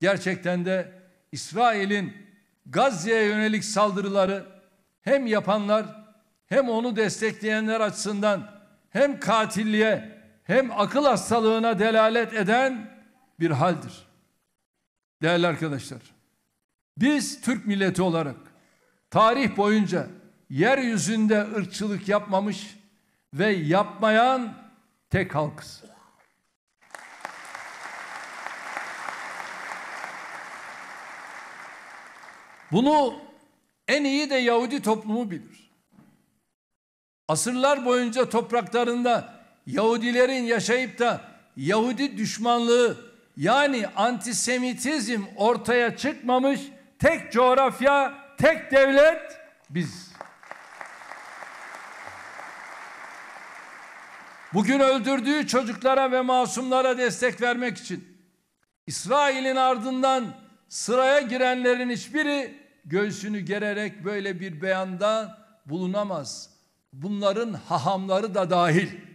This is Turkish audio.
Gerçekten de İsrail'in Gazze'ye yönelik saldırıları hem yapanlar hem onu destekleyenler açısından hem katilliğe hem akıl hastalığına delalet eden bir haldir. Değerli arkadaşlar, biz Türk milleti olarak tarih boyunca yeryüzünde ırkçılık yapmamış ve yapmayan tek halkız. Bunu en iyi de Yahudi toplumu bilir. Asırlar boyunca topraklarında Yahudilerin yaşayıp da Yahudi düşmanlığı yani antisemitizm ortaya çıkmamış tek coğrafya, tek devlet biz. Bugün öldürdüğü çocuklara ve masumlara destek vermek için İsrail'in ardından sıraya girenlerin hiçbiri göğsünü gererek böyle bir beyanda bulunamaz. Bunların hahamları da dahil.